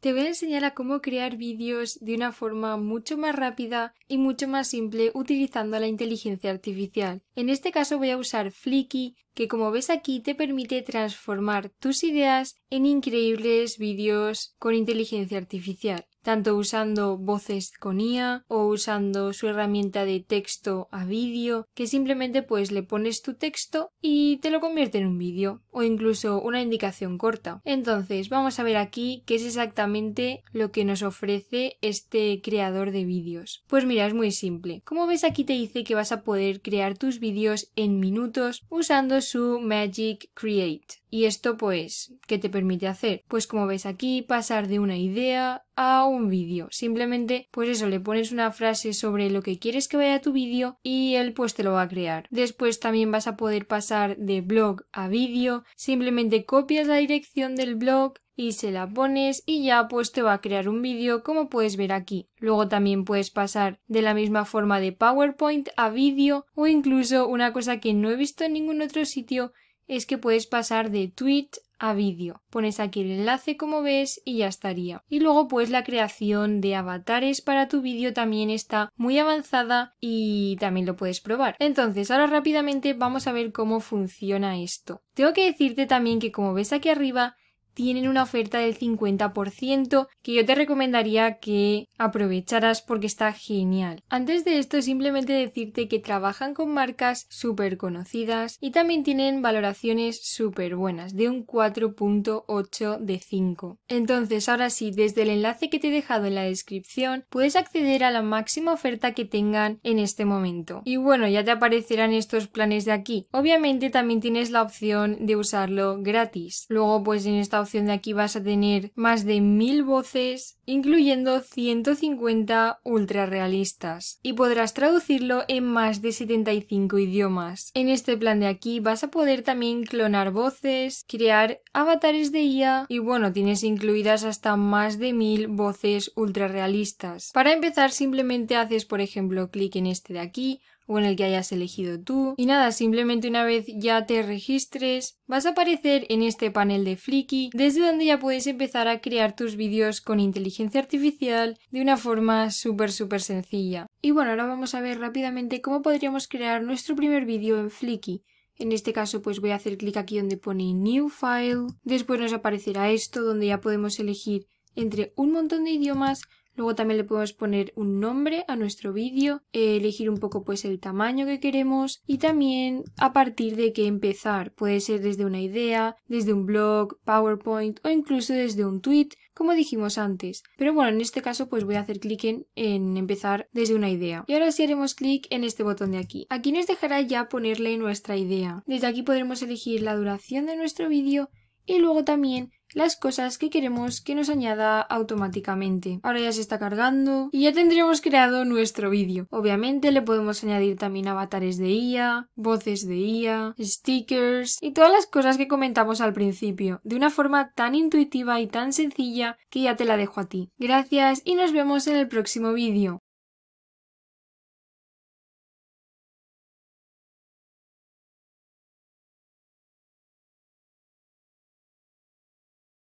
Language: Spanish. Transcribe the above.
Te voy a enseñar a cómo crear vídeos de una forma mucho más rápida y mucho más simple utilizando la inteligencia artificial. En este caso voy a usar Flicky, que como ves aquí te permite transformar tus ideas en increíbles vídeos con inteligencia artificial tanto usando voces con IA o usando su herramienta de texto a vídeo, que simplemente pues le pones tu texto y te lo convierte en un vídeo o incluso una indicación corta. Entonces, vamos a ver aquí qué es exactamente lo que nos ofrece este creador de vídeos. Pues mira, es muy simple. Como ves aquí te dice que vas a poder crear tus vídeos en minutos usando su Magic Create. Y esto pues, ¿qué te permite hacer? Pues como ves aquí, pasar de una idea a un vídeo. Simplemente, pues eso, le pones una frase sobre lo que quieres que vaya tu vídeo y él pues te lo va a crear. Después también vas a poder pasar de blog a vídeo. Simplemente copias la dirección del blog y se la pones y ya pues te va a crear un vídeo como puedes ver aquí. Luego también puedes pasar de la misma forma de PowerPoint a vídeo o incluso una cosa que no he visto en ningún otro sitio es que puedes pasar de tweet a vídeo. Pones aquí el enlace como ves y ya estaría. Y luego pues la creación de avatares para tu vídeo también está muy avanzada y también lo puedes probar. Entonces ahora rápidamente vamos a ver cómo funciona esto. Tengo que decirte también que como ves aquí arriba tienen una oferta del 50% que yo te recomendaría que aprovecharas porque está genial. Antes de esto simplemente decirte que trabajan con marcas súper conocidas y también tienen valoraciones súper buenas de un 4.8 de 5. Entonces ahora sí, desde el enlace que te he dejado en la descripción puedes acceder a la máxima oferta que tengan en este momento. Y bueno, ya te aparecerán estos planes de aquí. Obviamente también tienes la opción de usarlo gratis. Luego pues en esta de aquí vas a tener más de mil voces, incluyendo 150 ultra realistas, y podrás traducirlo en más de 75 idiomas. En este plan de aquí vas a poder también clonar voces, crear avatares de IA y bueno, tienes incluidas hasta más de mil voces ultra realistas. Para empezar simplemente haces por ejemplo clic en este de aquí, o en el que hayas elegido tú. Y nada, simplemente una vez ya te registres, vas a aparecer en este panel de Flicky, desde donde ya puedes empezar a crear tus vídeos con inteligencia artificial de una forma súper súper sencilla. Y bueno, ahora vamos a ver rápidamente cómo podríamos crear nuestro primer vídeo en Flicky. En este caso pues voy a hacer clic aquí donde pone New File, después nos aparecerá esto donde ya podemos elegir entre un montón de idiomas Luego también le podemos poner un nombre a nuestro vídeo, eh, elegir un poco pues el tamaño que queremos y también a partir de qué empezar. Puede ser desde una idea, desde un blog, PowerPoint o incluso desde un tweet, como dijimos antes. Pero bueno, en este caso pues voy a hacer clic en, en, empezar desde una idea. Y ahora sí haremos clic en este botón de aquí. Aquí nos dejará ya ponerle nuestra idea. Desde aquí podremos elegir la duración de nuestro vídeo y luego también las cosas que queremos que nos añada automáticamente. Ahora ya se está cargando y ya tendremos creado nuestro vídeo. Obviamente le podemos añadir también avatares de IA, voces de IA, stickers y todas las cosas que comentamos al principio, de una forma tan intuitiva y tan sencilla que ya te la dejo a ti. Gracias y nos vemos en el próximo vídeo.